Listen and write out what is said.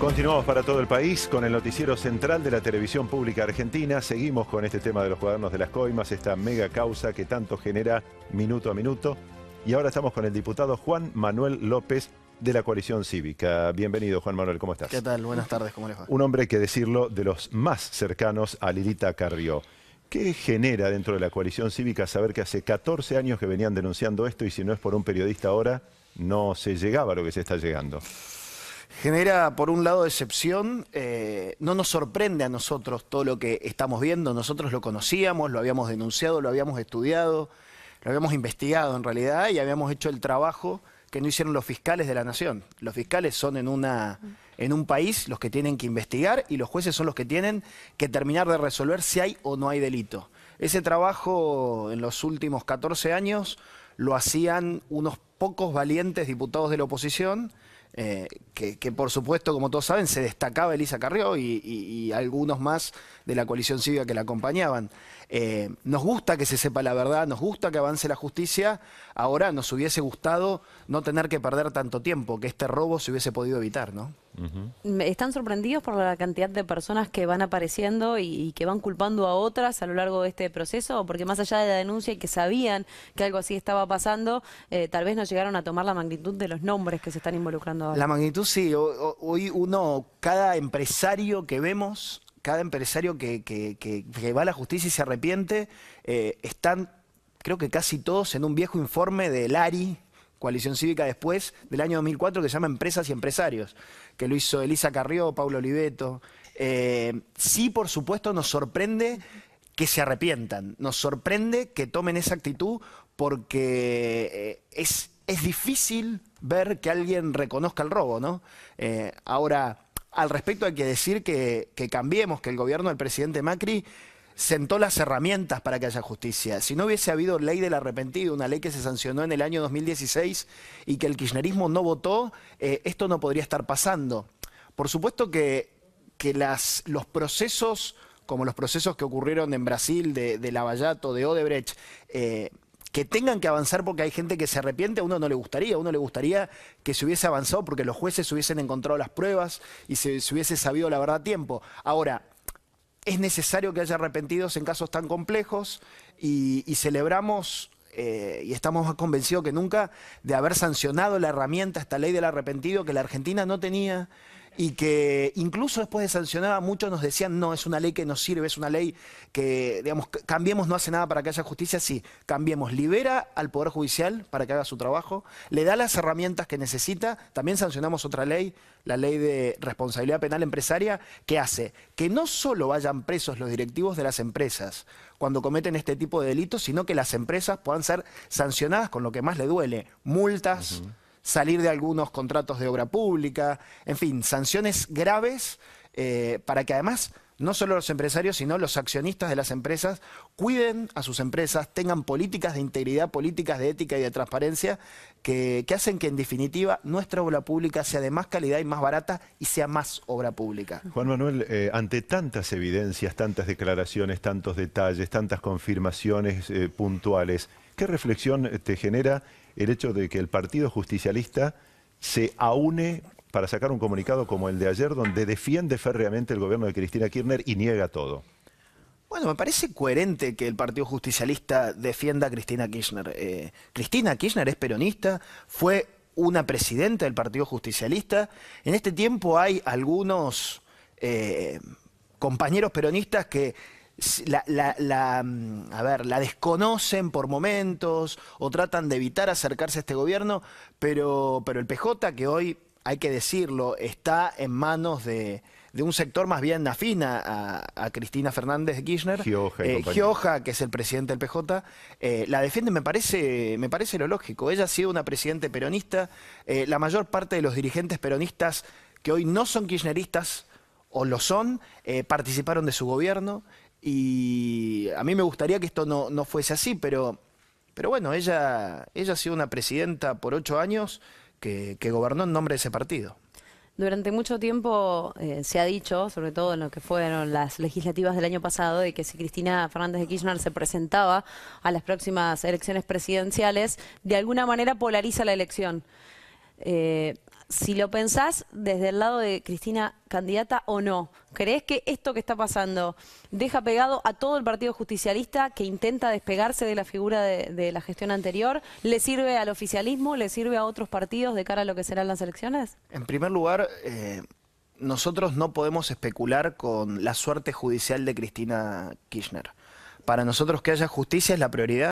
Continuamos para todo el país con el noticiero central de la televisión pública argentina. Seguimos con este tema de los cuadernos de las coimas, esta mega causa que tanto genera minuto a minuto. Y ahora estamos con el diputado Juan Manuel López de la coalición cívica. Bienvenido, Juan Manuel, ¿cómo estás? ¿Qué tal? Buenas tardes, ¿cómo les va? Un hombre, que decirlo, de los más cercanos a Lilita Carrió. ¿Qué genera dentro de la coalición cívica saber que hace 14 años que venían denunciando esto y si no es por un periodista ahora, no se llegaba a lo que se está llegando? genera, por un lado, decepción. Eh, no nos sorprende a nosotros todo lo que estamos viendo. Nosotros lo conocíamos, lo habíamos denunciado, lo habíamos estudiado, lo habíamos investigado en realidad y habíamos hecho el trabajo que no hicieron los fiscales de la nación. Los fiscales son en, una, en un país los que tienen que investigar y los jueces son los que tienen que terminar de resolver si hay o no hay delito. Ese trabajo en los últimos 14 años lo hacían unos pocos valientes diputados de la oposición eh, que, por supuesto, como todos saben, se destacaba Elisa Carrió y, y algunos más de la coalición cívica que la acompañaban. Eh, nos gusta que se sepa la verdad, nos gusta que avance la justicia. Ahora nos hubiese gustado no tener que perder tanto tiempo, que este robo se hubiese podido evitar, ¿no? ¿Están sorprendidos por la cantidad de personas que van apareciendo y, que van culpando a otras a lo largo de este proceso? Porque más allá de la denuncia y que sabían que algo así estaba pasando, eh, tal vez no llegaron a tomar la magnitud de los nombres que se están involucrando ahora. La magnitud sí. Hoy uno, cada empresario que vemos cada empresario que, va a la justicia y se arrepiente, eh, están, creo que casi todos, en un viejo informe del ARI, Coalición Cívica después, del año 2004, que se llama Empresas y Empresarios, que lo hizo Elisa Carrió, Paulo Oliveto. Eh, sí, por supuesto, nos sorprende que se arrepientan, nos sorprende que tomen esa actitud porque eh, es, es difícil ver que alguien reconozca el robo, ¿no? ahora al respecto hay que decir que, cambiemos, que el gobierno del presidente Macri sentó las herramientas para que haya justicia. Si no hubiese habido ley del arrepentido, una ley que se sancionó en el año 2016 y que el kirchnerismo no votó, eh, esto no podría estar pasando. Por supuesto que, los procesos, como los procesos que ocurrieron en Brasil de, de Lavallato, de Odebrecht, eh, que tengan que avanzar porque hay gente que se arrepiente, a uno no le gustaría, a uno le gustaría que se hubiese avanzado porque los jueces hubiesen encontrado las pruebas y se, hubiese sabido la verdad a tiempo. Ahora, es necesario que haya arrepentidos en casos tan complejos y, celebramos eh, y estamos más convencidos que nunca de haber sancionado la herramienta, esta ley del arrepentido que la Argentina no tenía y que incluso después de sancionada muchos nos decían, no, es una ley que no sirve, es una ley que, digamos, cambiemos no hace nada para que haya justicia, sí, cambiemos, libera al Poder Judicial para que haga su trabajo, le da las herramientas que necesita, también sancionamos otra ley, la ley de responsabilidad penal empresaria, que hace que no solo vayan presos los directivos de las empresas cuando cometen este tipo de delitos, sino que las empresas puedan ser sancionadas con lo que más le duele, multas salir de algunos contratos de obra pública, en fin, sanciones graves eh, para que además no solo los empresarios, sino los accionistas de las empresas cuiden a sus empresas, tengan políticas de integridad, políticas de ética y de transparencia que, hacen que en definitiva nuestra obra pública sea de más calidad y más barata y sea más obra pública. Juan Manuel, eh, ante tantas evidencias, tantas declaraciones, tantos detalles, tantas confirmaciones eh, puntuales, ¿Qué reflexión eh, te genera el hecho de que el Partido Justicialista se aúne para sacar un comunicado como el de ayer, donde defiende férreamente el gobierno de Cristina Kirchner y niega todo? Bueno, me parece coherente que el Partido Justicialista defienda a Cristina Kirchner. Eh, Cristina Kirchner es peronista, fue una presidenta del Partido Justicialista. En este tiempo hay algunos eh, compañeros peronistas que la, mm, a ver, la desconocen por momentos o tratan de evitar acercarse a este gobierno, pero, pero el PJ, que hoy hay que decirlo, está en manos de, un sector más bien afina a, Cristina Fernández de Kirchner. Gioja, eh, Gioja, que es el presidente del PJ, eh, la defiende, me parece, me parece lo lógico. Ella ha sido una presidente peronista. Eh, la mayor parte de los dirigentes peronistas que hoy no son kirchneristas o lo son, participaron de su gobierno. Y a mí me gustaría que esto no, fuese así, pero, pero bueno, ella, ella ha sido una presidenta por ocho años que, gobernó en nombre de ese partido. Durante mucho tiempo eh, se ha dicho, sobre todo en lo que fueron las legislativas del año pasado, de que si Cristina Fernández de Kirchner se presentaba a las próximas elecciones presidenciales, de alguna manera polariza la elección. Eh, si lo pensás desde el lado de Cristina, candidata o no, ¿crees que esto que está pasando deja pegado a todo el partido justicialista que intenta despegarse de la figura de, la gestión anterior? ¿Le sirve al oficialismo? ¿Le sirve a otros partidos de cara a lo que serán las elecciones? En primer lugar, eh, nosotros no podemos especular con la suerte judicial de Cristina Kirchner. Para nosotros que haya justicia es la prioridad.